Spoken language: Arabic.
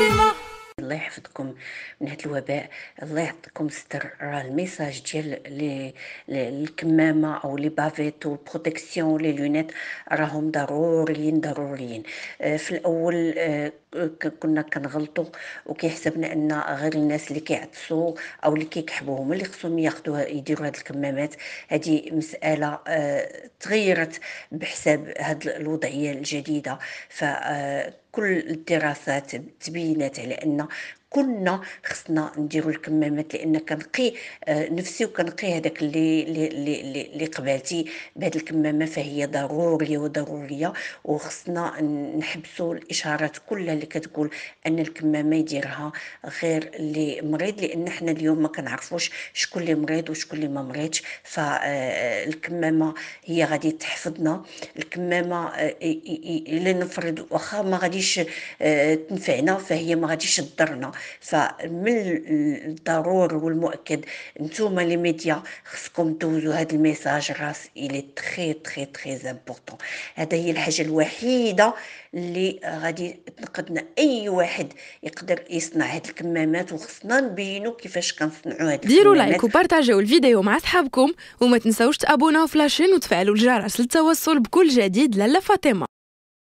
فاطمه الله يحفظكم من هذا الوباء الله يعطيكم ستر راه الميساج ديال لي الكمامه او لي بافيت او بروتيكسيون لي لونيت راهم ضروريين ضروريين آه، في الاول آه، كنا كنغلطوا وكيحسبنا ان غير الناس اللي كيعطسوا او اللي كيكحبوا هما اللي خصهم ياخذوا يديروا هاد الكمامات هذه مساله آه، تغيرت بحساب هاد الوضعيه الجديده ف كل الدراسات تبينت على ان كلنا خصنا نديرو الكمامات لان كنقي آه، نفسي وكنقي هذاك اللي اللي اللي قبالتي بهاد الكمامه فهي ضروريه وضروريه وخصنا نحبسوا الاشارات كلها اللي كتقول ان الكمامه يديرها غير اللي مريض لان حنا اليوم ما كنعرفوش شكون اللي مريض وشكون اللي ما مريضش فالكمامه آه، هي غادي تحفظنا الكمامه الا آه، نفرض واخا ما غاديش تنفعنا فهي ما غاديش تضرنا فمن الضروري والمؤكد نتوما لي ميديا خصكم توزوا هذا الميساج راس الي تري تري تري امبورطون هذا هي الحاجه الوحيده اللي غادي تنقدنا اي واحد يقدر يصنع هاد الكمامات وخصنا نبينو كيفاش كنصنعوا هاد ديروا لايك وبارطاجيو الفيديو مع صحابكم وما تنساوش تابوناو في لاشين وتفعلوا الجرس للتوصل بكل جديد لالا فاطمه